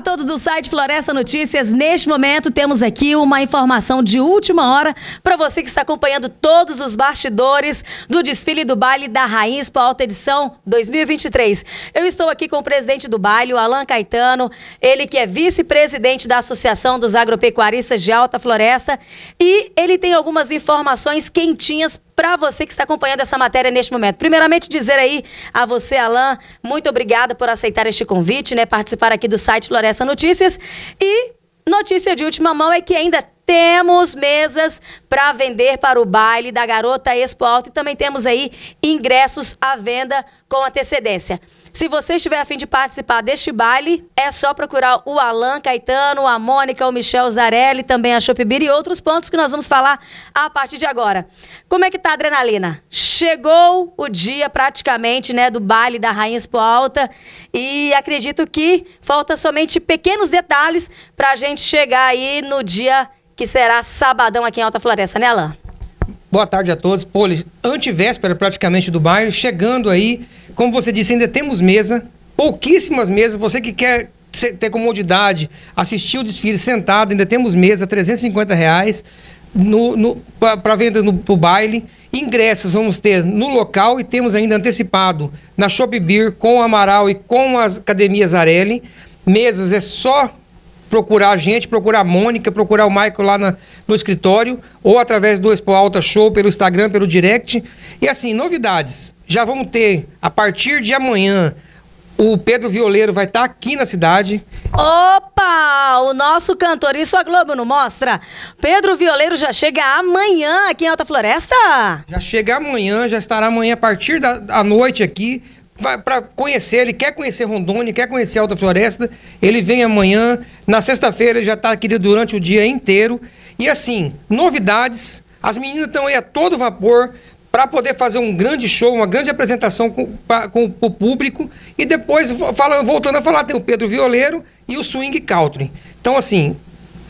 Olá a todos do site Floresta Notícias. Neste momento temos aqui uma informação de última hora para você que está acompanhando todos os bastidores do desfile do baile da Raiz para alta edição 2023. Eu estou aqui com o presidente do baile, o Alan Caetano, ele que é vice-presidente da Associação dos Agropecuaristas de Alta Floresta e ele tem algumas informações quentinhas para você que está acompanhando essa matéria neste momento. Primeiramente, dizer aí a você, Alain, muito obrigada por aceitar este convite, né? Participar aqui do site Floresta Notícias. E notícia de última mão é que ainda temos mesas para vender para o baile da Garota Expo Alto e também temos aí ingressos à venda com antecedência. Se você estiver afim de participar deste baile, é só procurar o Alan Caetano, a Mônica, o Michel Zarelli, também a Chopibir e outros pontos que nós vamos falar a partir de agora. Como é que tá a adrenalina? Chegou o dia praticamente, né, do baile da Rainha Expo Alta e acredito que falta somente pequenos detalhes para a gente chegar aí no dia que será sabadão aqui em Alta Floresta, né, Alain? Boa tarde a todos. Poli, antivéspera praticamente do bairro, chegando aí. Como você disse, ainda temos mesa, pouquíssimas mesas. Você que quer ter comodidade, assistir o desfile sentado, ainda temos mesa, 350 reais no, no, para venda no pro baile. Ingressos vamos ter no local e temos ainda antecipado na Shop Beer com o Amaral e com as academias Arelli. Mesas é só procurar a gente, procurar a Mônica, procurar o Michael lá na, no escritório, ou através do Expo Alta Show, pelo Instagram, pelo direct. E assim, novidades. Já vamos ter, a partir de amanhã, o Pedro Violeiro vai estar tá aqui na cidade. Opa! O nosso cantor, isso a Globo não mostra? Pedro Violeiro já chega amanhã aqui em Alta Floresta? Já chega amanhã, já estará amanhã a partir da, da noite aqui para conhecer, ele quer conhecer Rondônia, quer conhecer Alta Floresta. Ele vem amanhã, na sexta-feira já está aqui durante o dia inteiro. E assim, novidades, as meninas estão aí a todo vapor para poder fazer um grande show, uma grande apresentação com, pra, com o público. E depois, fala, voltando a falar, tem o Pedro Violeiro e o Swing Country. Então assim,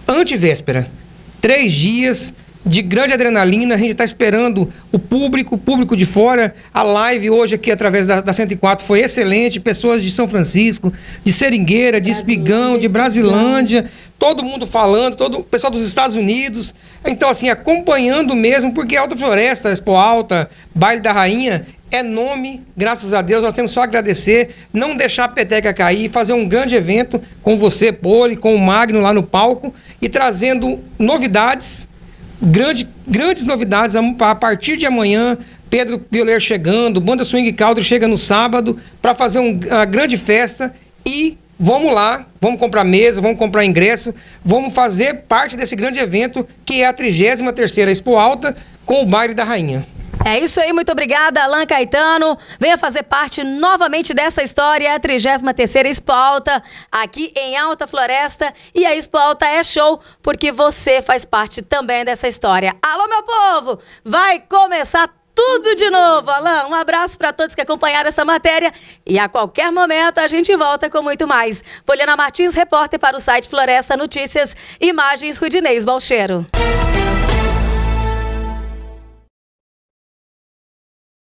antevéspera, três dias de grande adrenalina. A gente está esperando o público, o público de fora. A live hoje aqui através da, da 104 foi excelente. Pessoas de São Francisco, de Seringueira, de Espigão, de Brasilândia, todo mundo falando, todo o pessoal dos Estados Unidos. Então, assim, acompanhando mesmo, porque Alta Floresta, Expo Alta, Baile da Rainha, é nome, graças a Deus, nós temos só agradecer, não deixar a peteca cair, fazer um grande evento com você, Poli, com o Magno lá no palco e trazendo novidades grande, grandes novidades a, a partir de amanhã. Pedro Violeiro chegando, Banda Swing Caldo chega no sábado para fazer um, uma grande festa e vamos lá, vamos comprar mesa, vamos comprar ingresso, vamos fazer parte desse grande evento que é a 33ª Expo Alta com o Baile da Rainha. É isso aí, muito obrigada, Alan Caetano. Venha fazer parte novamente dessa história, a 33ª Expo Alta, aqui em Alta Floresta. E a Expo Alta é show, porque você faz parte também dessa história. Alô, meu povo! Vai começar tudo de novo, Alain. Um abraço para todos que acompanharam essa matéria e a qualquer momento a gente volta com muito mais. Poliana Martins, repórter para o site Floresta Notícias, imagens Rudinês Balcheiro.